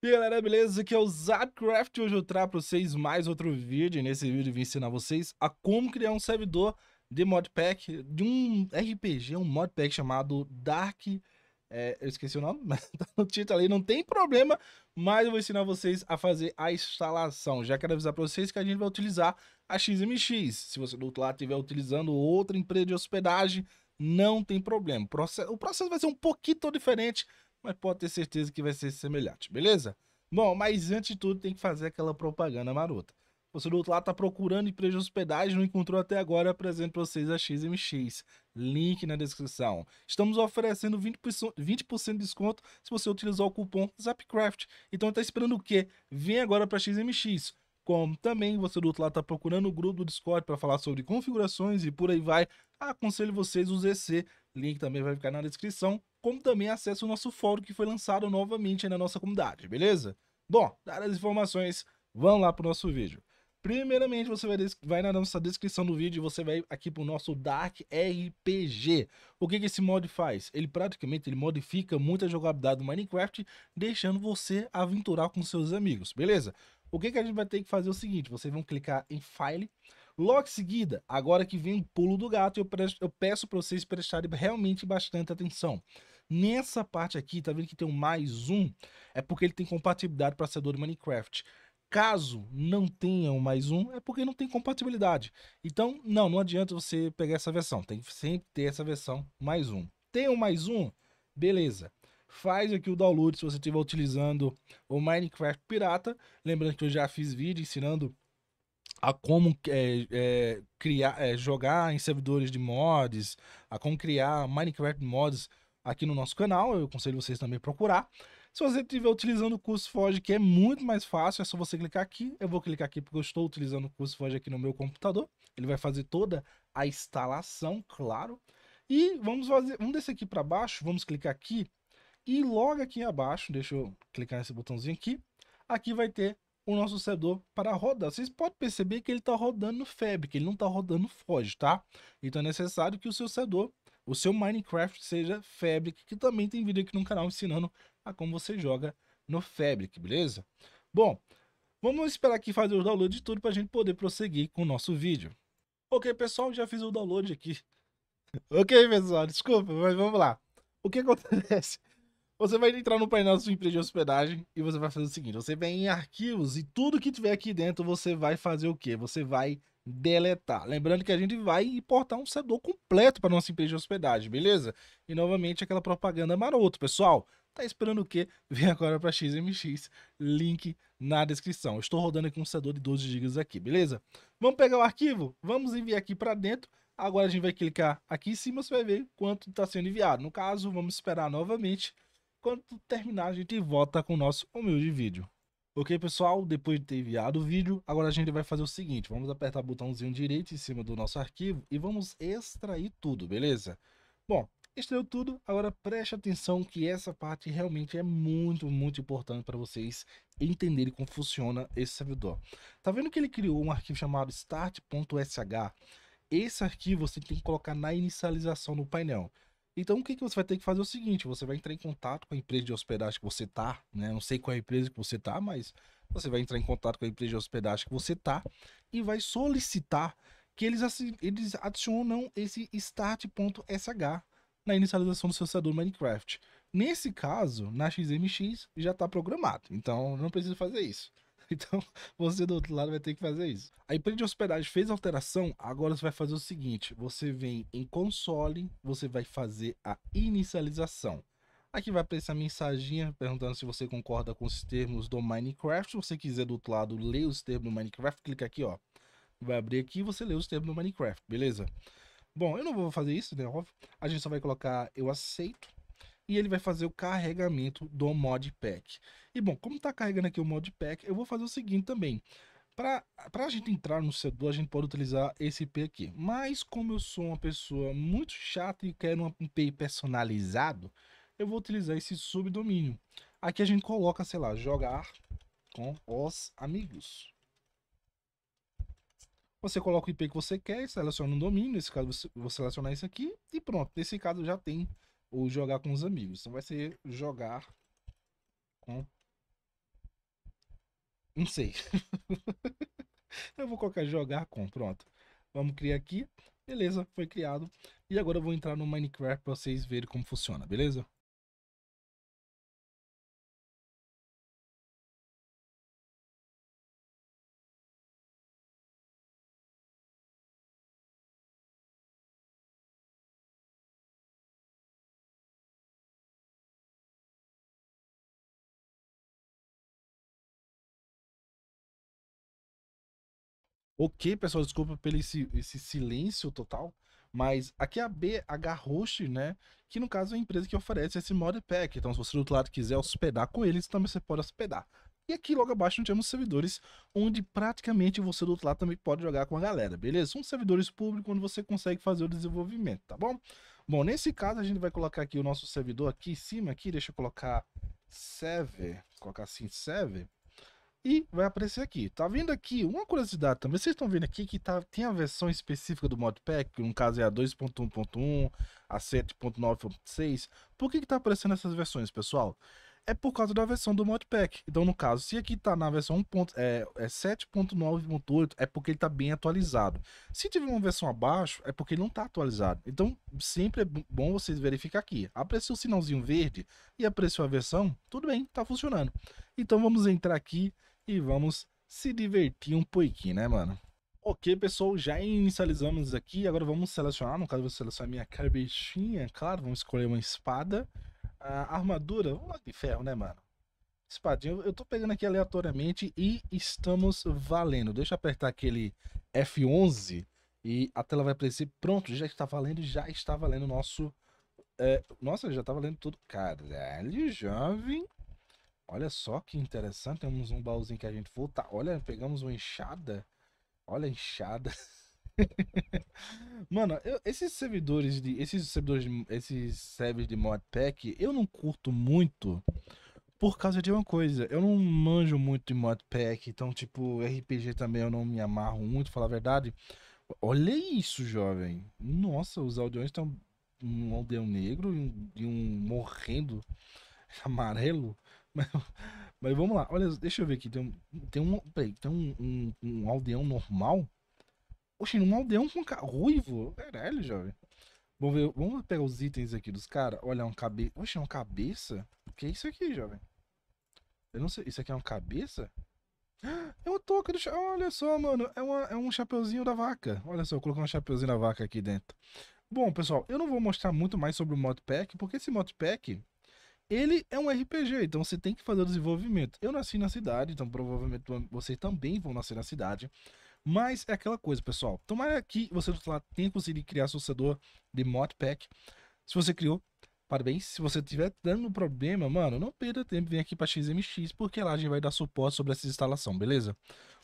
E galera, beleza? Aqui é o Zapcraft e hoje eu trago para vocês mais outro vídeo. Nesse vídeo eu vim ensinar vocês a como criar um servidor de modpack de um RPG, um modpack chamado Dark... É, eu esqueci o nome, mas tá no título aí, não tem problema, mas eu vou ensinar vocês a fazer a instalação. Já quero avisar para vocês que a gente vai utilizar a XMX. Se você do outro lado estiver utilizando outra empresa de hospedagem, não tem problema. O processo vai ser um pouquinho diferente, mas pode ter certeza que vai ser semelhante, beleza? Bom, mas antes de tudo tem que fazer aquela propaganda marota. Você do outro lado tá procurando empresa de hospedagem, não encontrou até agora, apresento para vocês a XMX. Link na descrição. Estamos oferecendo 20%, 20 de desconto se você utilizar o cupom ZAPCRAFT. Então tá esperando o quê? Vem agora para XMX como também você do outro lado está procurando o grupo do Discord para falar sobre configurações e por aí vai, aconselho vocês o ZC, link também vai ficar na descrição, como também acesse o nosso fórum que foi lançado novamente na nossa comunidade, beleza? Bom, dadas as informações, vamos lá para o nosso vídeo. Primeiramente, você vai, vai, na nossa descrição do vídeo e você vai aqui para o nosso Dark RPG. O que, que esse mod faz? Ele praticamente ele modifica muita jogabilidade do Minecraft, deixando você aventurar com seus amigos, beleza? O que, que a gente vai ter que fazer é o seguinte: vocês vão clicar em File. Logo em seguida, agora que vem o pulo do gato, eu, eu peço para vocês prestarem realmente bastante atenção. Nessa parte aqui, tá vendo que tem um mais um? É porque ele tem compatibilidade para ser do Minecraft. Caso não tenha um mais um, é porque não tem compatibilidade. Então, não, não adianta você pegar essa versão. Tem que sempre ter essa versão mais um. Tem um mais um? Beleza faz aqui o download se você estiver utilizando o Minecraft Pirata. Lembrando que eu já fiz vídeo ensinando a como é, é, criar, é, jogar em servidores de mods, a como criar Minecraft mods aqui no nosso canal. Eu aconselho vocês também a procurar. Se você estiver utilizando o curso Forge, que é muito mais fácil, é só você clicar aqui. Eu vou clicar aqui porque eu estou utilizando o curso Forge aqui no meu computador. Ele vai fazer toda a instalação, claro. E vamos fazer, vamos descer aqui para baixo, vamos clicar aqui e logo aqui abaixo, deixa eu clicar nesse botãozinho aqui, aqui vai ter o nosso servidor para rodar. Vocês podem perceber que ele está rodando Fabric, ele não está rodando Forge, tá? Então é necessário que o seu servidor, o seu Minecraft seja Fabric, que também tem vídeo aqui no canal ensinando a como você joga no Fabric, beleza? Bom, vamos esperar aqui fazer o download de tudo para a gente poder prosseguir com o nosso vídeo. Ok, pessoal, já fiz o download aqui. ok, pessoal, desculpa, mas vamos lá. O que acontece você vai entrar no painel da sua empresa de hospedagem e você vai fazer o seguinte: você vem em arquivos e tudo que tiver aqui dentro você vai fazer o quê? Você vai deletar. Lembrando que a gente vai importar um servidor completo para nossa empresa de hospedagem, beleza? E novamente aquela propaganda maroto, pessoal. Tá esperando o quê? Vem agora para XMX, link na descrição. estou rodando aqui um servidor de 12 GB aqui, beleza? Vamos pegar o arquivo, vamos enviar aqui para dentro. Agora a gente vai clicar aqui em cima, você vai ver quanto está sendo enviado. No caso, vamos esperar novamente quando terminar, a gente volta com o nosso humilde vídeo. Ok, pessoal? Depois de ter enviado o vídeo, agora a gente vai fazer o seguinte. Vamos apertar o botãozinho direito em cima do nosso arquivo e vamos extrair tudo, beleza? Bom, extraiu tudo. Agora preste atenção que essa parte realmente é muito, muito importante para vocês entenderem como funciona esse servidor. Tá vendo que ele criou um arquivo chamado start.sh? Esse arquivo você tem que colocar na inicialização no painel. Então, o que, que você vai ter que fazer é o seguinte: você vai entrar em contato com a empresa de hospedagem que você tá, né? Não sei qual é a empresa que você tá, mas você vai entrar em contato com a empresa de hospedagem que você tá e vai solicitar que eles, eles adicionam esse start.sh na inicialização do seu servidor Minecraft. Nesse caso, na XMX já está programado, então não precisa fazer isso. Então você do outro lado vai ter que fazer isso. A empresa de hospedagem fez alteração, agora você vai fazer o seguinte: você vem em console, você vai fazer a inicialização. Aqui vai aparecer a mensagem perguntando se você concorda com os termos do Minecraft. Se você quiser do outro lado ler os termos do Minecraft, clica aqui, ó. Vai abrir aqui e você lê os termos do Minecraft, beleza? Bom, eu não vou fazer isso, né? Óbvio. A gente só vai colocar eu aceito e ele vai fazer o carregamento do modpack. E bom, como está carregando aqui o modpack, eu vou fazer o seguinte também. Para a gente entrar no C2, a gente pode utilizar esse IP aqui. Mas como eu sou uma pessoa muito chata e quero um IP personalizado, eu vou utilizar esse subdomínio. Aqui a gente coloca, sei lá, jogar com os amigos. Você coloca o IP que você quer, seleciona um domínio, nesse caso você, vou selecionar esse aqui e pronto. Nesse caso já tem ou jogar com os amigos. Então vai ser jogar com. Não sei. eu vou colocar jogar com, pronto. Vamos criar aqui. Beleza, foi criado. E agora eu vou entrar no Minecraft para vocês verem como funciona, beleza? Ok, pessoal, desculpa pelo esse, esse silêncio total, mas aqui é a BH Host, né? Que no caso é a empresa que oferece esse modpack. Então, se você do outro lado quiser hospedar com eles, também você pode hospedar. E aqui logo abaixo nós temos servidores, onde praticamente você do outro lado também pode jogar com a galera, beleza? São servidores públicos onde você consegue fazer o desenvolvimento, tá bom? Bom, nesse caso a gente vai colocar aqui o nosso servidor aqui em cima, aqui, deixa eu colocar server, colocar assim server. E vai aparecer aqui. Tá vindo aqui uma curiosidade também. Vocês estão vendo aqui que tá, tem a versão específica do Modpack, que no caso é a 2.1.1, a 7.9.6. Por que, que tá aparecendo essas versões, pessoal? É por causa da versão do Modpack. Então, no caso, se aqui tá na versão 1. É, é 7.9.8, é porque ele tá bem atualizado. Se tiver uma versão abaixo, é porque ele não tá atualizado. Então, sempre é bom vocês verificar aqui. Apareceu o sinalzinho verde e apareceu a versão, tudo bem, tá funcionando. Então, vamos entrar aqui e vamos se divertir um pouquinho, né, mano? Ok, pessoal, já inicializamos aqui. Agora vamos selecionar, no caso, vou selecionar minha carbetinha, claro. Vamos escolher uma espada. A armadura, vamos lá de ferro, né, mano? Espadinha, eu tô pegando aqui aleatoriamente e estamos valendo. Deixa eu apertar aquele F11 e a tela vai aparecer. Pronto, já está valendo, já está valendo o nosso... É... Nossa, já tá valendo tudo. Caralho, jovem. Olha só que interessante, temos um baúzinho que a gente volta. Tá, olha, pegamos uma enxada. Olha a enxada. Mano, eu, esses servidores de. Esses servidores de, Esses servers de modpack, eu não curto muito. Por causa de uma coisa, eu não manjo muito de modpack, então, tipo, RPG também eu não me amarro muito, falar a verdade. Olha isso, jovem. Nossa, os aldeões estão um aldeão negro e um, e um morrendo amarelo. Mas, mas vamos lá. Olha, deixa eu ver aqui. Tem, tem um. Peraí, tem um, um, um aldeão normal. Oxe, um aldeão com carro ruivo. Caralho, jovem. Vamos ver. Vamos pegar os itens aqui dos caras. Olha, é um cabeça. Oxe, é uma cabeça? O que é isso aqui, jovem? Eu não sei. Isso aqui é uma cabeça? É uma touca do Olha só, mano. É, uma, é um chapeuzinho da vaca. Olha só, eu coloquei um chapeuzinho da vaca aqui dentro. Bom, pessoal, eu não vou mostrar muito mais sobre o Modpack, porque esse Modpack ele é um RPG, então você tem que fazer o desenvolvimento. Eu nasci na cidade, então provavelmente vocês também vão nascer na cidade. Mas é aquela coisa, pessoal. Tomara que você lá tenha conseguido criar sucedor de Modpack. Se você criou, parabéns. Se você tiver dando problema, mano, não perda tempo, vem aqui para XMX, porque lá a gente vai dar suporte sobre essa instalação, beleza?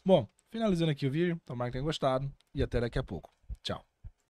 Bom, finalizando aqui o vídeo, tomara que tenha gostado e até daqui a pouco. Tchau.